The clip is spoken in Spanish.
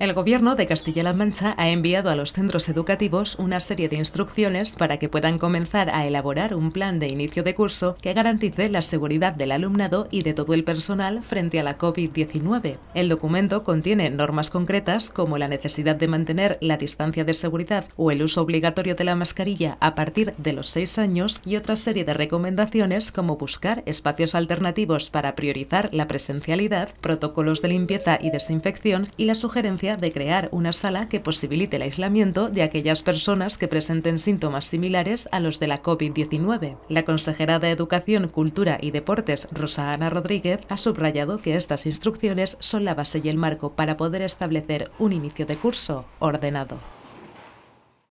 El gobierno de Castilla-La Mancha ha enviado a los centros educativos una serie de instrucciones para que puedan comenzar a elaborar un plan de inicio de curso que garantice la seguridad del alumnado y de todo el personal frente a la COVID-19. El documento contiene normas concretas como la necesidad de mantener la distancia de seguridad o el uso obligatorio de la mascarilla a partir de los seis años y otra serie de recomendaciones como buscar espacios alternativos para priorizar la presencialidad, protocolos de limpieza y desinfección y la sugerencia de crear una sala que posibilite el aislamiento de aquellas personas que presenten síntomas similares a los de la COVID-19. La consejera de Educación, Cultura y Deportes, Rosa Ana Rodríguez, ha subrayado que estas instrucciones son la base y el marco para poder establecer un inicio de curso ordenado.